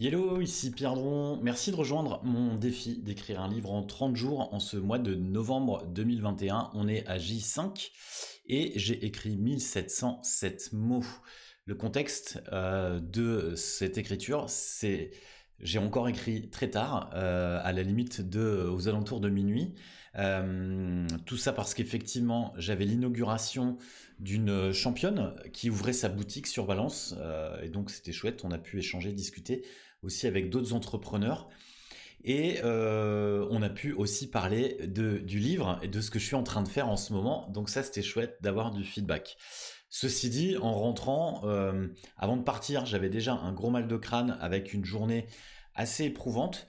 Hello, ici Pierre Dron. Merci de rejoindre mon défi d'écrire un livre en 30 jours en ce mois de novembre 2021. On est à J5 et j'ai écrit 1707 mots. Le contexte euh, de cette écriture, c'est j'ai encore écrit très tard, euh, à la limite de, euh, aux alentours de minuit. Euh, tout ça parce qu'effectivement, j'avais l'inauguration d'une championne qui ouvrait sa boutique sur Valence, et donc c'était chouette. On a pu échanger, discuter aussi avec d'autres entrepreneurs. Et on a pu aussi parler de, du livre et de ce que je suis en train de faire en ce moment. Donc ça, c'était chouette d'avoir du feedback. Ceci dit, en rentrant, euh, avant de partir, j'avais déjà un gros mal de crâne avec une journée assez éprouvante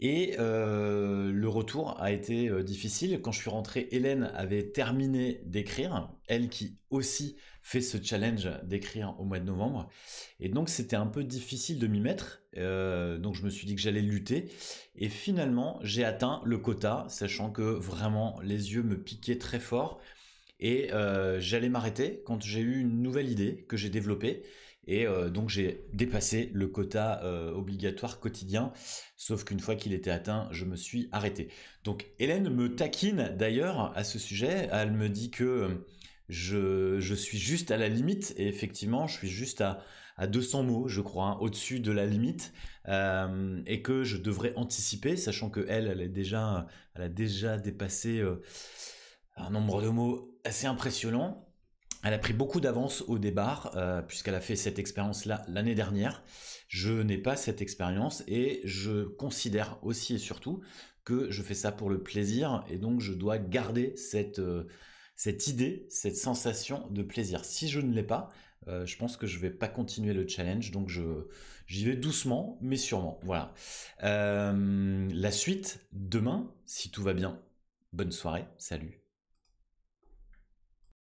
et euh, le retour a été euh, difficile. Quand je suis rentré, Hélène avait terminé d'écrire, elle qui aussi fait ce challenge d'écrire au mois de novembre. Et donc c'était un peu difficile de m'y mettre, donc je me suis dit que j'allais lutter. Et finalement j'ai atteint le quota, sachant que vraiment les yeux me piquaient très fort. Et euh, j'allais m'arrêter quand j'ai eu une nouvelle idée que j'ai développée. Et euh, donc j'ai dépassé le quota euh, obligatoire quotidien. Sauf qu'une fois qu'il était atteint, je me suis arrêté. Donc Hélène me taquine d'ailleurs à ce sujet. Elle me dit que je, suis juste à la limite, et effectivement, je suis juste à, 200 mots, je crois, hein, au-dessus de la limite, et que je devrais anticiper, sachant que elle, elle, elle a déjà dépassé un nombre de mots assez impressionnant. Elle a pris beaucoup d'avance au départ, euh, puisqu'elle a fait cette expérience-là l'année dernière. Je n'ai pas cette expérience et je considère aussi et surtout que je fais ça pour le plaisir et donc je dois garder cette, euh, cette idée, cette sensation de plaisir. Si je ne l'ai pas, euh, je pense que je ne vais pas continuer le challenge, donc j'y vais doucement, mais sûrement. Voilà. la suite demain, si tout va bien. Bonne soirée, salut.